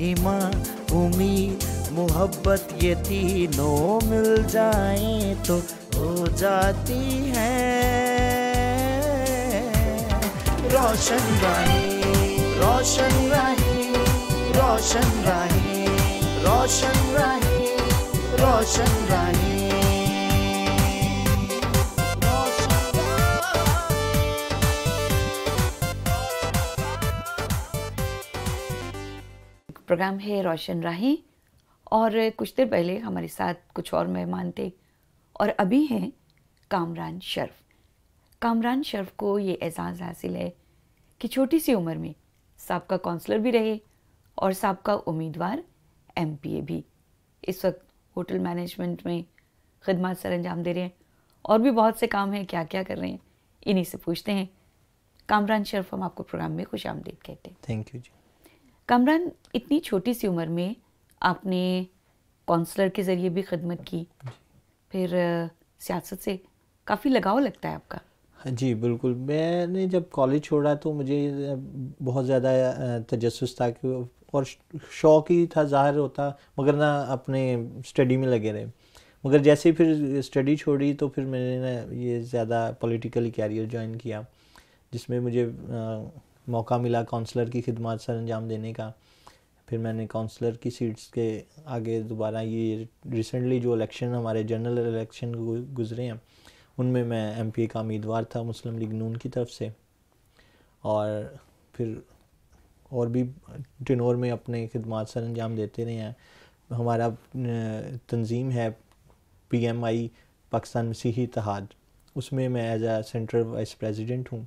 ईमान उम्मीद मोहब्बत ये तीनों मिल जाए तो हो जाती है रोशन राही रोशन राही रोशन राही रोशन राही रोशन राही प्रोग्राम है रोशन राही और कुछ देर पहले हमारे साथ कुछ और मेहमान थे और अभी हैं कामरान शर्फ कामरान शर्फ को ये एजाज़ हासिल है कि छोटी सी उम्र में सबका काउंसलर भी रहे और सबका उम्मीदवार एम भी इस वक्त होटल मैनेजमेंट में खदमात सर अंजाम दे रहे हैं और भी बहुत से काम हैं क्या क्या कर रहे हैं इन्हीं से पूछते हैं कामरान शर्फ हम आपको प्रोग्राम में खुश आमदीद कहते हैं थैंक यू जी कमरान इतनी छोटी सी उम्र में आपने काउंसलर के ज़रिए भी खदमत की फिर सियासत से काफ़ी लगाव लगता है आपका हाँ जी बिल्कुल मैंने जब कॉलेज छोड़ा तो मुझे बहुत ज़्यादा तजस था कि और शौक ही था ज़ाहिर होता मगर ना अपने स्टडी में लगे रहे मगर जैसे ही फिर स्टडी छोड़ी तो फिर मैंने ना ये ज़्यादा पॉलिटिकल कैरियर ज्वाइन किया जिसमें मुझे आ, मौका मिला काउंसलर की खिदमत सर अंजाम देने का फिर मैंने काउंसलर की सीट्स के आगे दोबारा ये रिसेंटली जो इलेक्शन हमारे जनरल इलेक्शन गुजरे हैं उनमें मैं एम पी का उम्मीदवार था मुस्लिम लीग नून की तरफ से और फिर और भी टिनोर में अपने खदमात सर अंजाम देते रहे हैं हमारा तंजीम है पी एम आई पाकिस्तान मसीही इतिहाद उसमें मैं as a central vice president हूँ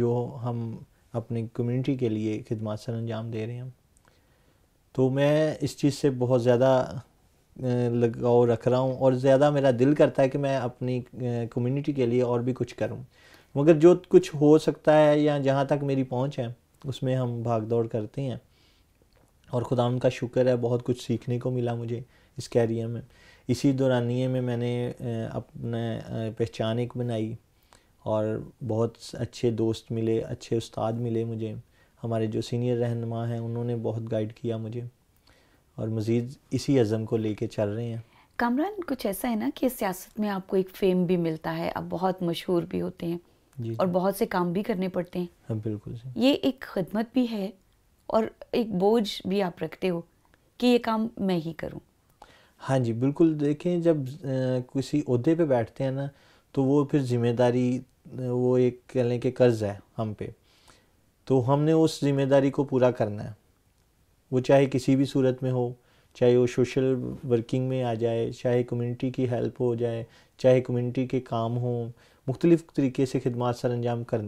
जो हम अपनी कम्युनिटी के लिए खिदमत सर अंजाम दे रहे हैं तो मैं इस चीज़ से बहुत ज़्यादा लगाव रख रहा हूँ और ज़्यादा मेरा दिल करता है कि मैं अपनी कम्युनिटी के लिए और भी कुछ करूँ मगर जो कुछ हो सकता है या जहाँ तक मेरी पहुँच है उसमें हम भाग दौड़ करते हैं और खुदा उनका शुक्र है बहुत कुछ सीखने को मिला मुझे इस कैरियर में इसी दौरानिए में मैंने अपने पहचान एक बनाई और बहुत अच्छे दोस्त मिले अच्छे उस्ताद मिले मुझे हमारे जो सीनियर रहनमा हैं उन्होंने बहुत गाइड किया मुझे और मज़ीद इसी अज़म को लेके चल रहे हैं कामरान कुछ ऐसा है ना कि सियासत में आपको एक फेम भी मिलता है आप बहुत मशहूर भी होते हैं जी और बहुत से काम भी करने पड़ते हैं हाँ बिल्कुल ये एक खदमत भी है और एक बोझ भी आप रखते हो कि ये काम मैं ही करूँ हाँ जी बिल्कुल देखें जब किसी अहदे पे बैठते हैं ना तो वो फिर ज़िम्मेदारी वो एक कह लें कि कर्ज़ है हम पे तो हमने उस ज़िम्मेदारी को पूरा करना है वो चाहे किसी भी सूरत में हो चाहे वो सोशल वर्किंग में आ जाए चाहे कम्युनिटी की हेल्प हो जाए चाहे कम्युनिटी के काम हों मुख्तलिफ़ तरीके से खदमात सर अंजाम कर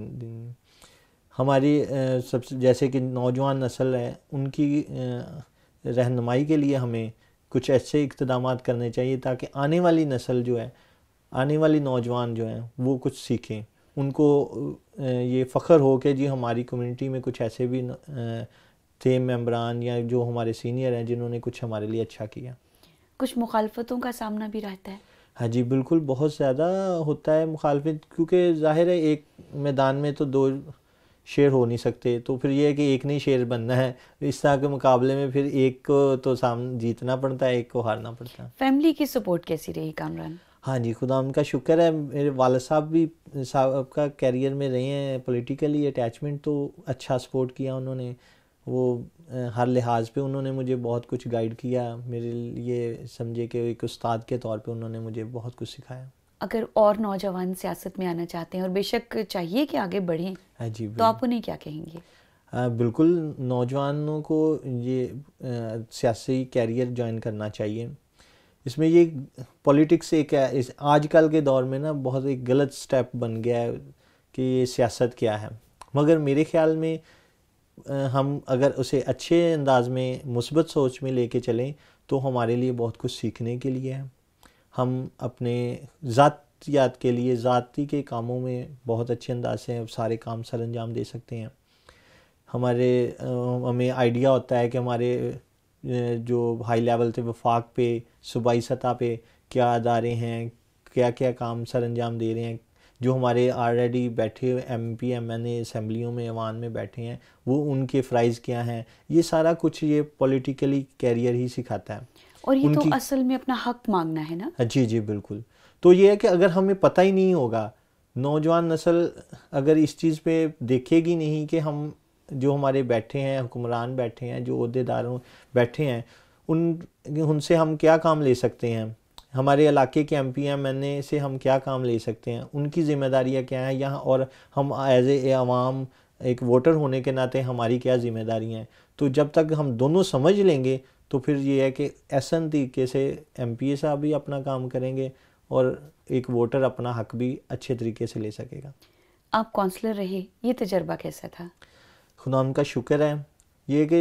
हमारी सबसे जैसे कि नौजवान नस्ल है उनकी रहनुमाई के लिए हमें कुछ ऐसे इकदाम करने चाहिए ताकि आने वाली नस्ल जो है आने वाले नौजवान जो हैं वो कुछ सीखें उनको ये फ़ख्र हो कि जी हमारी कम्युनिटी में कुछ ऐसे भी थे मेम्बरान या जो हमारे सीनियर हैं जिन्होंने कुछ हमारे लिए अच्छा किया कुछ मुखालफतों का सामना भी रहता है हाँ जी बिल्कुल बहुत ज़्यादा होता है मुखालफत क्योंकि ज़ाहिर है एक मैदान में तो दो शेर हो नहीं सकते तो फिर ये है कि एक नहीं शेर बनना है इस तरह के मुकाबले में फिर एक को तो सामने जीतना पड़ता है एक को हारना पड़ता है फैमिली की सपोर्ट कैसी रही कामरान हाँ जी खुदा उनका शुक्र है मेरे वाल साहब भी साहब का कैरियर में रहे हैं पॉलिटिकली अटैचमेंट तो अच्छा सपोर्ट किया उन्होंने वो हर लिहाज पे उन्होंने मुझे बहुत कुछ गाइड किया मेरे लिए समझे कि एक उस्ताद के तौर पे उन्होंने मुझे बहुत कुछ सिखाया अगर और नौजवान सियासत में आना चाहते हैं और बेशक चाहिए कि आगे बढ़ें हाँ जी तो आप उन्हें क्या कहेंगे आ, हाँ, बिल्कुल नौजवानों को ये सियासी कैरियर ज्वाइन करना चाहिए इसमें ये पॉलिटिक्स एक इस आजकल के दौर में ना बहुत एक गलत स्टेप बन गया है कि ये सियासत क्या है मगर मेरे ख्याल में हम अगर उसे अच्छे अंदाज में मुसबत सोच में लेके चलें तो हमारे लिए बहुत कुछ सीखने के लिए है हम अपने ज़ातियात के लिए ज़ाती के कामों में बहुत अच्छे अंदाज से सारे काम सर अंजाम दे सकते हैं हमारे हमें आइडिया होता है कि हमारे जो हाई लेवल थे वफाक पे सूबाई सतह पे क्या अदारे हैं क्या क्या काम सर अंजाम दे रहे हैं जो हमारे ऑलरेडी बैठे एम पी एम एन असम्बलियों में ऐवान में बैठे हैं वो उनके फ़्राइज़ क्या हैं ये सारा कुछ ये पॉलिटिकली कैरियर ही सिखाता है और ये तो असल में अपना हक मांगना है ना जी जी बिल्कुल तो ये है कि अगर हमें पता ही नहीं होगा नौजवान नस्ल अगर इस चीज़ पे देखेगी नहीं कि हम जो हमारे बैठे हैं हुक्मरान बैठे हैं जो अहदेदार बैठे हैं उन उनसे हम क्या काम ले सकते हैं हमारे इलाके के M P M N A से हम क्या काम ले सकते हैं उनकी जिम्मेदारियाँ क्या हैं यहाँ और हम एज ए आवाम एक वोटर होने के नाते हमारी क्या जिम्मेदारियाँ हैं तो जब तक हम दोनों समझ लेंगे तो फिर ये है कि ऐसा तरीके से एम पी ए साहब भी अपना काम करेंगे और एक वोटर अपना हक भी अच्छे तरीके से ले सकेगा आप काउंसलर रहे ये तजर्बा कैसा था खुदा उनका शुक्र है ये कि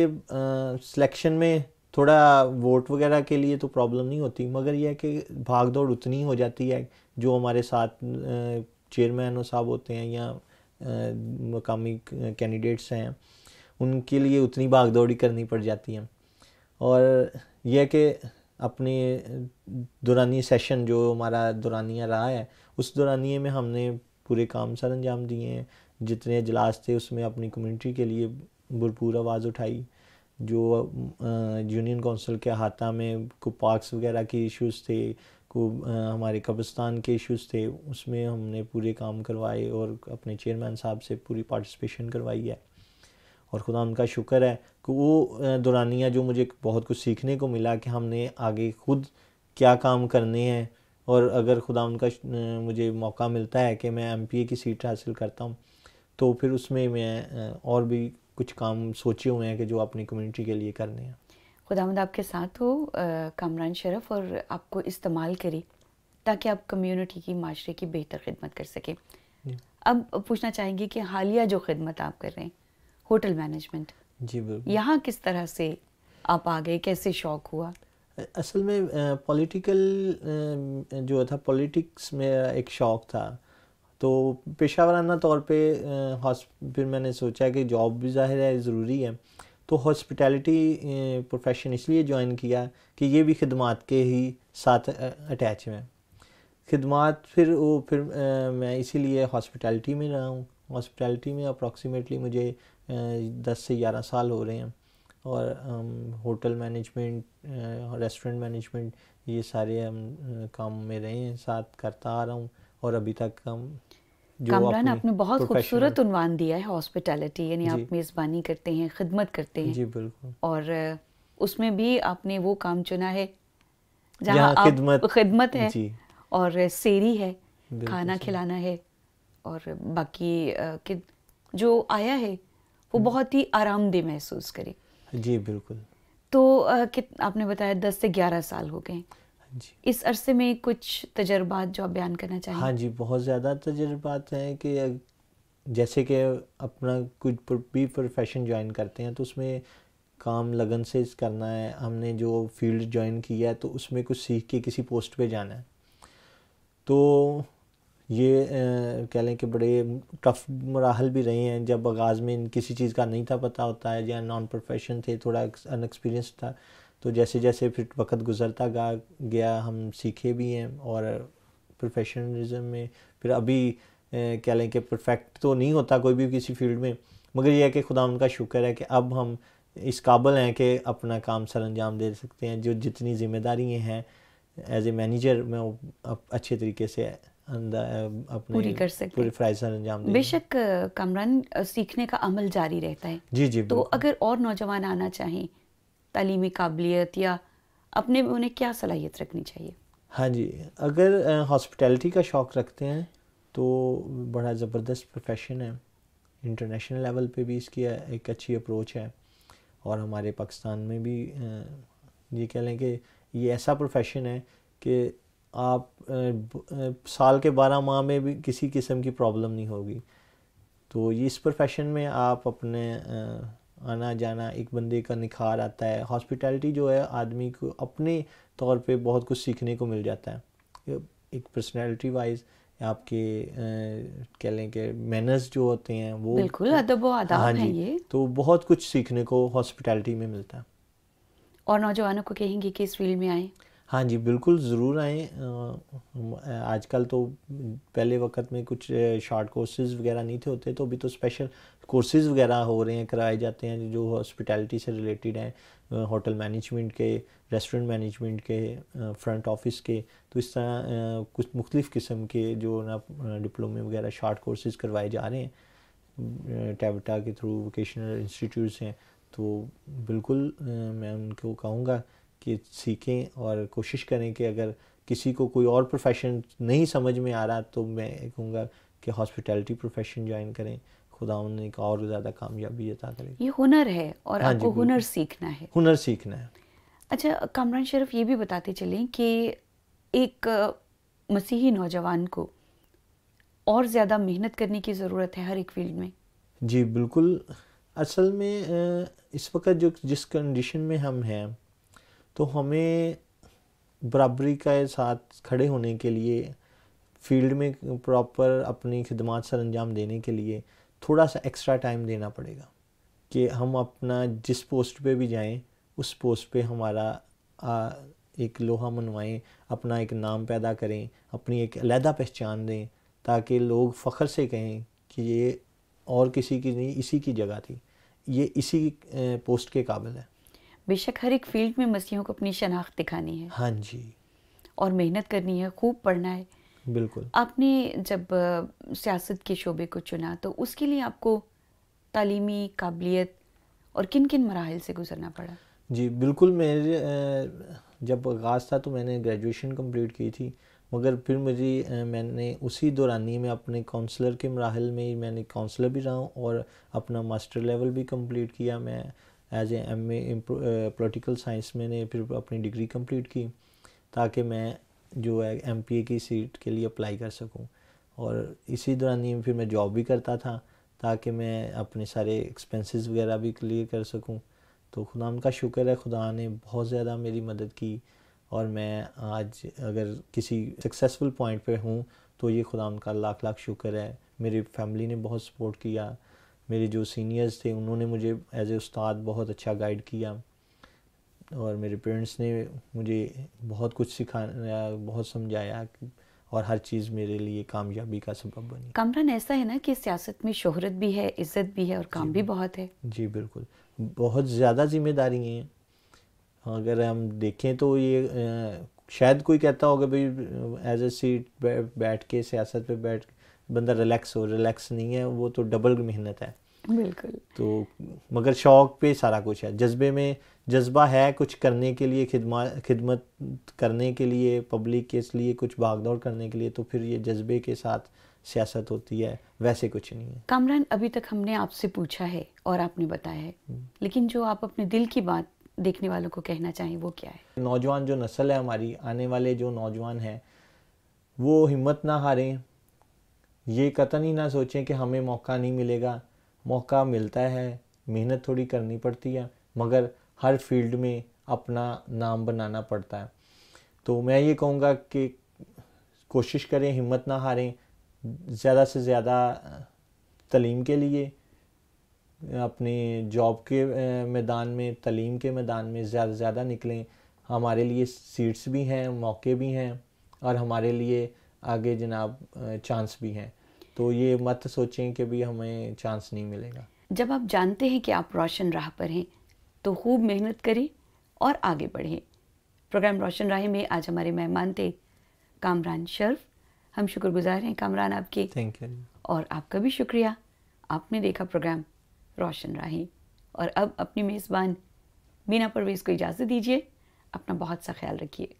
सिलेक्शन में थोड़ा वोट वगैरह के लिए तो प्रॉब्लम नहीं होती मगर यह कि भाग दौड़ उतनी हो जाती है जो हमारे साथ चेयरमैन साहब होते हैं या मकामी कैंडिडेट्स हैं उनके लिए उतनी भाग दौड़ी करनी पड़ जाती है और यह कि अपने दुरानी सेशन जो हमारा दुरानिया रहा है उस दुरानिए में हमने पूरे काम सर अंजाम दिए हैं जितने अजलास थे उसमें अपनी कम्युनिटी के लिए भरपूर आवाज़ उठाई जो यूनियन काउंसिल के अहाता में को पार्क्स वगैरह के इश्यूज थे को हमारे कब्रस्तान के इश्यूज थे उसमें हमने पूरे काम करवाए और अपने चेयरमैन साहब से पूरी पार्टिसिपेशन करवाई है और खुदा उनका शुक्र है कि वो दुरानिया जो मुझे बहुत कुछ सीखने को मिला कि हमने आगे खुद क्या काम करने हैं और अगर खुदा उनका मुझे मौका मिलता है कि मैं एम की सीट हासिल करता हूँ तो फिर उसमें मैं और भी कुछ काम सोचे हुए हैं कि जो अपनी कम्युनिटी के लिए करने हैं खुदामद आपके साथ हो कामरान शरफ और आपको इस्तेमाल करें ताकि आप कम्युनिटी की माशरे की बेहतर खिदमत कर सकें अब पूछना चाहेंगे कि हालिया जो खिदमत आप कर रहे हैं होटल मैनेजमेंट जी बिल्कुल यहाँ किस तरह से आप आ गए कैसे शौक हुआ असल में पॉलिटिकल जो था पॉलिटिक्स में एक शौक था तो पेशा वराना तौर पे फिर मैंने सोचा कि जॉब भी ज़ाहिर है ज़रूरी है तो हॉस्पिटैलिटी प्रोफेशन इसलिए ज्वाइन किया कि ये भी खदमात के ही साथ अटैच हैं खदमात फिर वो फिर मैं इसीलिए हॉस्पिटैलिटी में रहा हूँ हॉस्पिटैलिटी में अप्रॉक्सीमेटली मुझे दस से ग्यारह साल हो रहे हैं और होटल मैनेजमेंट रेस्टोरेंट मैनेजमेंट ये सारे हम काम में रहे हैं साथ करता आ रहा हूँ और अभी तक हम कामरान आपने बहुत खूबसूरत उनवान दिया है हॉस्पिटैलिटी यानी आप मेज़बानी करते हैं खिदमत करते हैं जी बिल्कुल और उसमें भी आपने वो काम चुना है जहाँ खिदमत खिदमत है और सेरी है खाना खिलाना है और बाकी जो आया है वो हम्म। बहुत ही आरामदेह महसूस करे जी बिल्कुल तो आपने बताया दस से ग्यारह साल हो गए इस अरसे में कुछ तजर्बात जो आप बयान करना चाहिए हाँ जी बहुत ज़्यादा तजर्बात हैं कि जैसे कि अपना कुछ भी प्रोफेशन ज्वाइन करते हैं तो उसमें काम लगन से करना है हमने जो फील्ड ज्वाइन किया है तो उसमें कुछ सीख के किसी पोस्ट पे जाना है तो ये कह लें कि बड़े टफ मराहल भी रहे हैं जब आगाज़ में किसी चीज़ का नहीं था पता होता है या नॉन प्रोफेशन थे थोड़ा अनएक्सपीरियंस था तो जैसे जैसे फिर वक्त गुजरता गया हम सीखे भी हैं और प्रोफेशनलिज्म में फिर अभी कह लें कि परफेक्ट तो नहीं होता कोई भी किसी फील्ड में मगर यह है कि खुदा उनका शुक्र है कि अब हम इस काबिल हैं कि अपना काम सर अंजाम दे सकते हैं जो जितनी जिम्मेदारियाँ हैं एज ए मैनेजर में अच्छे तरीके से पूरी कर सकते बेशक कमरन सीखने का अमल जारी रहता है जी जी तो अगर और नौजवान आना चाहें तलीमी काबिलियत या अपने में उन्हें क्या सलाहियत रखनी चाहिए हाँ जी अगर हॉस्पिटलिटी का शौक़ रखते हैं तो बड़ा ज़बरदस्त प्रोफेशन है इंटरनेशनल लेवल पे भी इसकी एक अच्छी अप्रोच है और हमारे पाकिस्तान में भी ये कह लें कि ये ऐसा प्रोफेशन है कि आप साल के बारह माह में भी किसी किस्म की प्रॉब्लम नहीं होगी तो इस प्रोफेशन में आप अपने आना जाना एक बंदे का निखार आता है हॉस्पिटैलिटी जो है आदमी को अपने तौर पे बहुत कुछ सीखने को मिल जाता है एक पर्सनैलिटी वाइज आपके कह लें कि मैनर्स जो होते हैं वो बिल्कुल अदब आदाब हाँ जी ये। तो बहुत कुछ सीखने को हॉस्पिटैलिटी में मिलता है और नौजवानों को कहेंगे कि इस फील्ड में आए हाँ जी बिल्कुल ज़रूर आएँ आजकल तो पहले वक्त में कुछ शॉर्ट कोर्सेज़ वगैरह नहीं थे होते तो अभी तो स्पेशल कोर्सेज़ वगैरह हो रहे हैं कराए जाते हैं जो हॉस्पिटैलिटी से रिलेटेड हैं होटल मैनेजमेंट के रेस्टोरेंट मैनेजमेंट के फ्रंट ऑफिस के तो इस तरह कुछ मुख्तलिफ़ किस्म के जो ना डिप्लोमे वगैरह शॉर्ट कोर्सेज़ करवाए जा रहे हैं टैबटा के थ्रू वोकेशनल इंस्टीट्यूट्स हैं तो बिल्कुल मैं उनको कहूँगा कि सीखें और कोशिश करें कि अगर किसी को कोई और प्रोफेशन नहीं समझ में आ रहा तो मैं कहूँगा कि हॉस्पिटैलिटी प्रोफेशन ज्वाइन करें खुदा उन्हें एक और ज़्यादा कामयाबी अता करें ये हुनर है और हाँ आपको हुनर सीखना है हुनर सीखना है अच्छा कामरान शरफ ये भी बताते चलें कि एक मसीही नौजवान को और ज़्यादा मेहनत करने की ज़रूरत है हर एक फील्ड में जी बिल्कुल असल में इस वक्त जो जिस कंडीशन में हम हैं तो हमें बराबरी के साथ खड़े होने के लिए फील्ड में प्रॉपर अपनी खिदमत सर अंजाम देने के लिए थोड़ा सा एक्स्ट्रा टाइम देना पड़ेगा कि हम अपना जिस पोस्ट पे भी जाएं उस पोस्ट पे हमारा आ, एक लोहा मनवाएं अपना एक नाम पैदा करें अपनी एक अलहदा पहचान दें ताकि लोग फ़ख्र से कहें कि ये और किसी की नहीं इसी की जगह थी ये इसी पोस्ट के काबिल है बेशक हर एक फील्ड में मसीहों को अपनी शनाख्त दिखानी है हाँ जी और मेहनत करनी है खूब पढ़ना है बिल्कुल आपने जब सियासत के शोबे को चुना तो उसके लिए आपको तालीमी काबिलियत और किन किन मराहल से गुजरना पड़ा जी बिल्कुल मेरे जब आगाज़ था तो मैंने ग्रेजुएशन कंप्लीट की थी मगर फिर मुझे मैंने उसी दौरानी में अपने काउंसलर के मराहल में मैंने काउंसलर भी रहा हूँ और अपना मास्टर लेवल भी कंप्लीट किया मैं as a M A political science मैंने फिर अपनी डिग्री कंप्लीट की ताकि मैं जो है एम की सीट के लिए अप्लाई कर सकूँ और इसी दौरान ही फिर मैं जॉब भी करता था ताकि मैं अपने सारे एक्सपेंसेस वगैरह भी क्लियर कर सकूं तो खुदा का शुक्र है खुदा ने बहुत ज़्यादा मेरी मदद की और मैं आज अगर किसी सक्सेसफुल पॉइंट पे हूँ तो ये खुदा का लाख लाख शुक्र है मेरी फैमिली ने बहुत सपोर्ट किया मेरे जो सीनियर्स थे उन्होंने मुझे एज ए उस्ताद बहुत अच्छा गाइड किया और मेरे पेरेंट्स ने मुझे बहुत कुछ सिखाया बहुत समझाया कि और हर चीज़ मेरे लिए कामयाबी का सबब बनी कामरान ऐसा है ना कि सियासत में शोहरत भी है इज्जत भी है और काम भी बहुत है जी बिल्कुल बहुत ज़्यादा जिम्मेदारी हैं अगर हम देखें तो ये शायद कोई कहता होगा भाई एज ए सीट बैठ के सियासत पे बैठ बंदा रिलैक्स हो रिलैक्स नहीं है वो तो डबल मेहनत है बिल्कुल तो मगर शौक पे सारा कुछ है जज्बे में जज्बा है कुछ करने के लिए खिदमा खिदमत करने के लिए पब्लिक के लिए कुछ भागदौड़ करने के लिए तो फिर ये जज्बे के साथ सियासत होती है वैसे कुछ नहीं है कामरान अभी तक हमने आपसे पूछा है और आपने बताया है हम्म। लेकिन जो आप अपने दिल की बात देखने वालों को कहना चाहें वो क्या है नौजवान जो नस्ल है हमारी आने वाले जो नौजवान हैं वो हिम्मत ना हारें ये कतन ही ना सोचें कि हमें मौका नहीं मिलेगा मौका मिलता है मेहनत थोड़ी करनी पड़ती है मगर हर फील्ड में अपना नाम बनाना पड़ता है तो मैं ये कहूँगा कि कोशिश करें हिम्मत ना हारें ज़्यादा से ज़्यादा तलीम के लिए अपने जॉब के मैदान में तलीम के मैदान में ज़्यादा से ज़्यादा निकलें हमारे लिए सीट्स भी हैं मौके भी हैं और हमारे लिए आगे जनाब चांस भी हैं तो ये मत सोचें कि भी हमें चांस नहीं मिलेगा जब आप जानते हैं कि आप रोशन राह पर हैं तो खूब मेहनत करें और आगे बढ़ें प्रोग्राम रोशन राह में आज हमारे मेहमान थे कामरान शर्फ हम शुक्रगुजार हैं कामरान आपके थैंक यू और आपका भी शुक्रिया आपने देखा प्रोग्राम रोशन राहें और अब अपनी मेज़बान मीना परवेज़ को इजाज़त दीजिए अपना बहुत सा ख्याल रखिए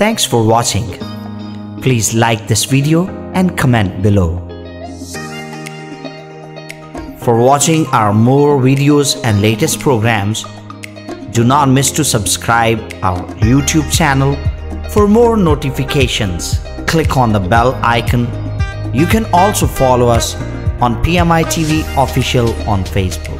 Thanks for watching. Please like this video and comment below. For watching our more videos and latest programs, do not miss to subscribe our YouTube channel. For more notifications, click on the bell icon. You can also follow us on PMI TV official on Facebook.